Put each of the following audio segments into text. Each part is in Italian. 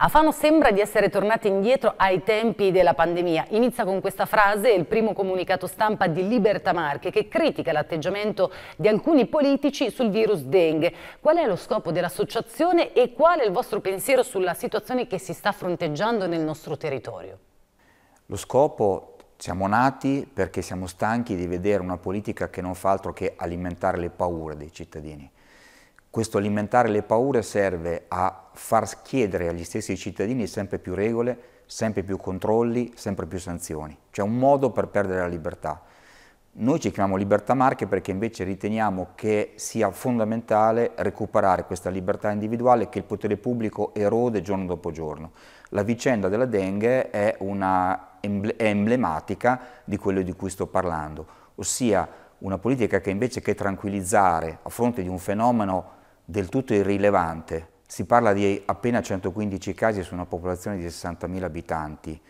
A Fano sembra di essere tornati indietro ai tempi della pandemia. Inizia con questa frase il primo comunicato stampa di Libertà Marche che critica l'atteggiamento di alcuni politici sul virus dengue. Qual è lo scopo dell'associazione e qual è il vostro pensiero sulla situazione che si sta fronteggiando nel nostro territorio? Lo scopo siamo nati perché siamo stanchi di vedere una politica che non fa altro che alimentare le paure dei cittadini questo alimentare le paure serve a far chiedere agli stessi cittadini sempre più regole, sempre più controlli, sempre più sanzioni. C'è un modo per perdere la libertà. Noi ci chiamiamo libertà marche perché invece riteniamo che sia fondamentale recuperare questa libertà individuale che il potere pubblico erode giorno dopo giorno. La vicenda della dengue è, una, è emblematica di quello di cui sto parlando, ossia una politica che invece che tranquillizzare a fronte di un fenomeno del tutto irrilevante. Si parla di appena 115 casi su una popolazione di 60.000 abitanti,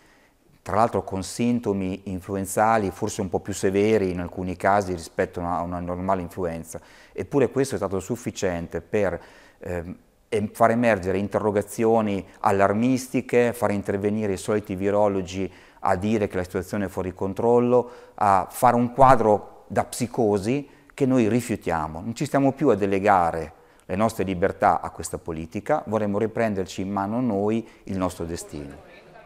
tra l'altro con sintomi influenzali forse un po' più severi in alcuni casi rispetto a una normale influenza. Eppure questo è stato sufficiente per ehm, far emergere interrogazioni allarmistiche, far intervenire i soliti virologi a dire che la situazione è fuori controllo, a fare un quadro da psicosi che noi rifiutiamo. Non ci stiamo più a delegare le nostre libertà a questa politica, vorremmo riprenderci in mano noi il nostro destino.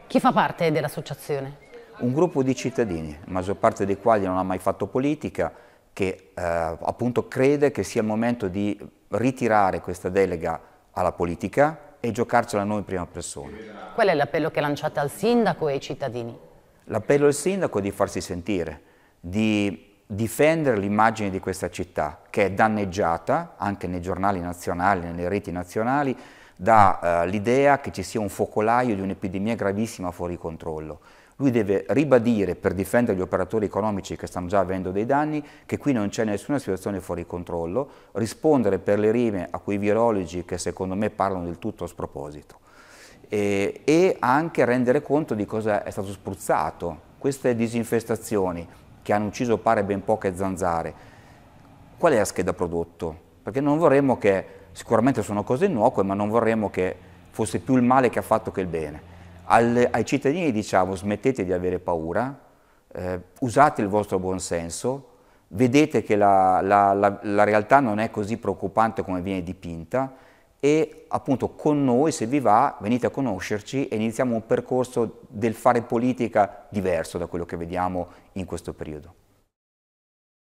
Chi fa parte dell'associazione? Un gruppo di cittadini, la maggior parte dei quali non ha mai fatto politica, che eh, appunto crede che sia il momento di ritirare questa delega alla politica e giocarcela noi in prima persona. Qual è l'appello che lanciate al sindaco e ai cittadini? L'appello al sindaco è di farsi sentire, di difendere l'immagine di questa città, che è danneggiata anche nei giornali nazionali, nelle reti nazionali, dall'idea eh, uh, che ci sia un focolaio di un'epidemia gravissima fuori controllo. Lui deve ribadire, per difendere gli operatori economici che stanno già avendo dei danni, che qui non c'è nessuna situazione fuori controllo, rispondere per le rime a quei virologi che secondo me parlano del tutto a sproposito e, e anche rendere conto di cosa è stato spruzzato. Queste disinfestazioni che hanno ucciso pare ben poche zanzare, qual è la scheda prodotto? Perché non vorremmo che, sicuramente sono cose innocue, ma non vorremmo che fosse più il male che ha fatto che il bene. Al, ai cittadini diciamo smettete di avere paura, eh, usate il vostro buonsenso, vedete che la, la, la, la realtà non è così preoccupante come viene dipinta, e appunto con noi, se vi va, venite a conoscerci e iniziamo un percorso del fare politica diverso da quello che vediamo in questo periodo.